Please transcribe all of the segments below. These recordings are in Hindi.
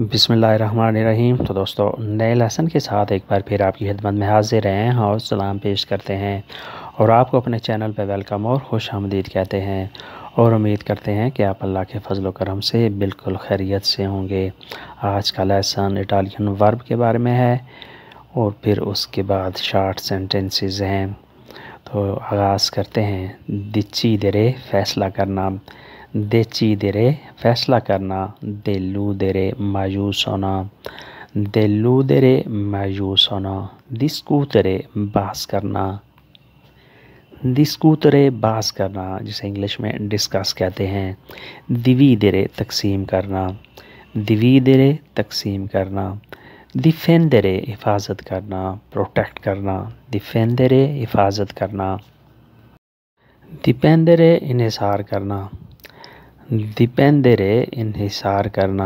बिसमीम तो दोस्तों नए लेसन के साथ एक बार फिर आपकी खिदमत में हाजिर हैं और सलाम पेश करते हैं और आपको अपने चैनल पर वेलकम और खुश आमदीद कहते हैं और उम्मीद करते हैं कि आप अल्लाह के फजल करम से बिल्कुल खैरियत से होंगे आज का लेसन इटालियन वर्ब के बारे में है और फिर उसके बाद शार्ट सेंटेंसेस हैं तो आगाज़ करते हैं दिची दरे फैसला करना देची रे फैसला करना देलू रे मायूस होना देलू रे मायूस होना दिसकू तेरे बास करना दिसकू तेरे बास करना जिसे इंग्लिश में डिस्कस कहते हैं दिवी रे तकसीम करना दिवी रे तकसीम करना रे हिफाजत करना प्रोटेक्ट करना रे हिफाजत करना दिपेंदरे इसार करना दीपेंद्र इन्हिसार करना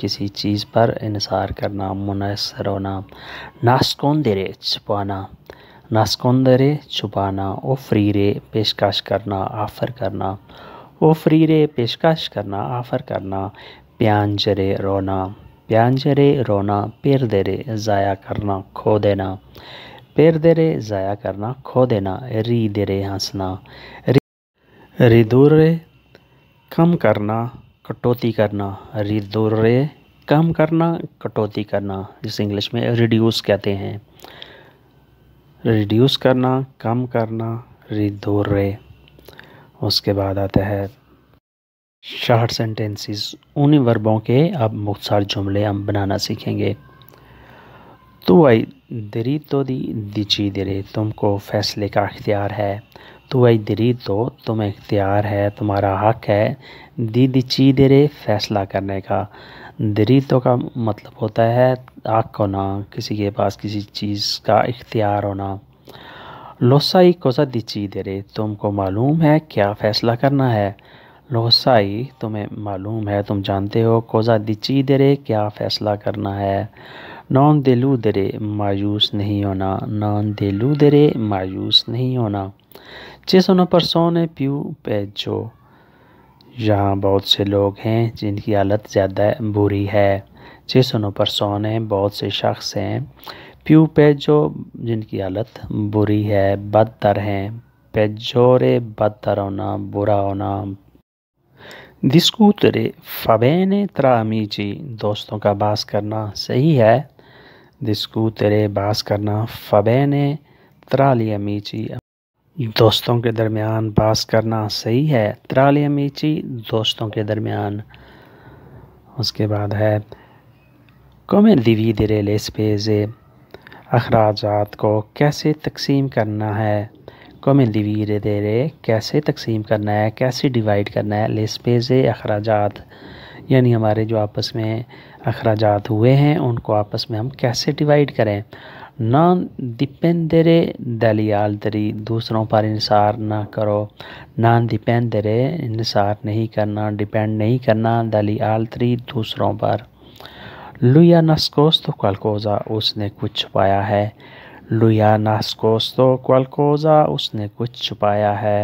किसी चीज़ पर इन्हिसार करना मुनसर होना नास्कोंदरे छुपाना नास्कोंदरे छुपाना ओ फ्रीरे पेशकश करना आफर करना ओ फ्रीरे पेशकश करना आफर करना प्यांजरे रोना प्यांजरे रोना पेर देरे ज़ाया करना खो देना पेर देरे ज़ाया करना खो देना री देरे हंसना रिदूर रे कम करना कटौती करना रिदोरे कम करना कटौती करना जिसे इंग्लिश में रिड्यूस कहते हैं रिड्यूस करना कम करना रिदोरे उसके बाद आता है शार्ट सेंटेंसेस उन्हीं वर्बों के अब मुख्तार जुमले हम बनाना सीखेंगे तो आई दरी तो दी दिची दरे तुमको फैसले का अख्तियार है तो आई दरी तो तुम इख्तियार है तुम्हारा हक है दीदी ची रे फैसला करने का दरी तो का मतलब होता है हक होना किसी के पास किसी चीज़ का इख्तियार होना लोसाई कोसा दिची रे तुमको मालूम है क्या फ़ैसला करना है लोसाई तुम्हें मालूम है तुम जानते हो कोजा दिची रे क्या फ़ैसला करना है नॉन दिलू दरे मायूस नहीं होना नॉन दिलू दरे मायूस नहीं होना पर सोने persone पे जो यहाँ बहुत से लोग हैं जिनकी हालत ज़्यादा बुरी है उन पर सोने बहुत से शख्स हैं प्यू जो जिनकी हालत बुरी है बदतर हैं पेजोरे बदतर होना बुरा होना दिस्कूतरे फबेने त्रामीची दोस्तों का बास करना सही है जिसको तेरे बास करना फ़बे ने त्राली अमीची दोस्तों के दरमियान बास करना सही है त्राली मीची दोस्तों के दरमियान उसके बाद है कौमे दिवी दिरे लेस पेजे अखराज को कैसे तकसीम करना है कौमे दिवी रे कैसे तकसीम करना है कैसे डिवाइड करना है लेस पेजे अखराज यानी हमारे जो आपस में अखराज हुए हैं उनको आपस में हम कैसे डिवाइड करें ना दिपेंदरे दलियाल दरी दूसरों पर इंसार ना करो ना दिपेंदरे इंसार नहीं करना डिपेंड नहीं करना दलियाल दरी दूसरों पर लुया नस्कोस्तो क्वालकोजा उसने कुछ छुपाया है लुया नस्कोस्तो क्वालकोजा उसने कुछ छुपाया है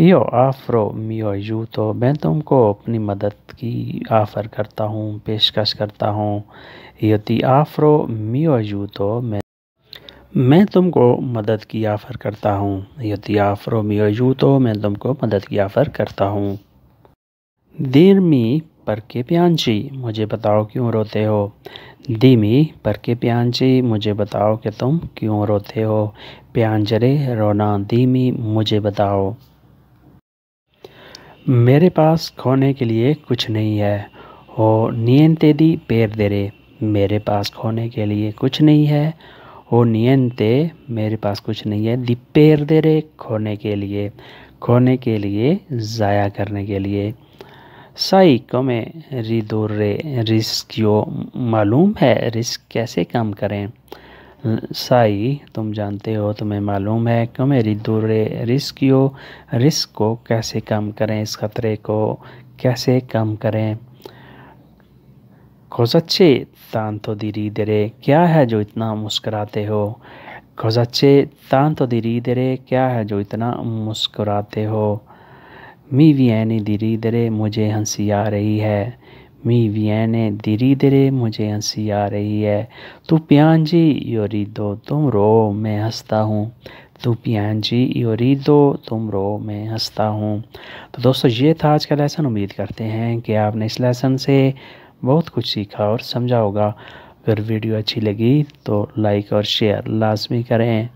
यो आफ्रो मियो यू तो मैं तुमको अपनी मदद की आफ़र करता हूँ पेशकश करता हूँ यति आफ्रो मियो यू तो मैं मैं तुमको मदद की आफ़र करता हूँ यति आफ्रो मियो यू तो मैं तुमको मदद की आफ़र करता हूँ देर मी पर के प्यांची मुझे बताओ क्यों रोते हो दीमी पर के प्यांची मुझे बताओ कि तुम क्यों रोते हो प्यांजरे रोना दीमी मुझे बताओ मेरे पास खोने के लिए कुछ नहीं है ओ नियन दी पैर रे मेरे पास खोने के लिए कुछ नहीं है ओ नियन ते मेरे पास कुछ नहीं है दी पैर रे खोने के लिए खोने के लिए ज़ाया करने के लिए साई कमे रिदोरे रिस्क यो मालूम है रिस्क कैसे कम करें साई तुम जानते हो तुम्हें मालूम है कि मेरी दूरे रिस्कियो रिस्क को कैसे कम करें इस खतरे को कैसे कम करें अच्छे तान तो दिरी दरे क्या है जो इतना मुस्कराते हो तान तो दिरी दरे क्या है जो इतना मुस्कराते हो मी वी ऐनी धीरे दरे मुझे हंसी आ रही है मी viene धीरे धीरे मुझे हंसी आ रही है तू जी योरी दो तुम रो मैं हंसता हूँ तू जी योरी दो तुम रो मैं हंसता हूँ तो दोस्तों ये था आज का लेसन उम्मीद करते हैं कि आपने इस लेसन से बहुत कुछ सीखा और समझा होगा अगर वीडियो अच्छी लगी तो लाइक और शेयर लाजमी करें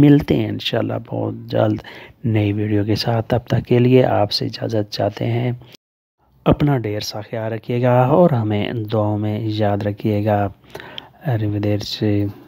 मिलते हैं इंशाल्लाह बहुत जल्द नई वीडियो के साथ तब तक के लिए आपसे इजाज़त चाहते हैं अपना ढेर सा ख्याल रखिएगा और हमें दुआओं में याद रखिएगा से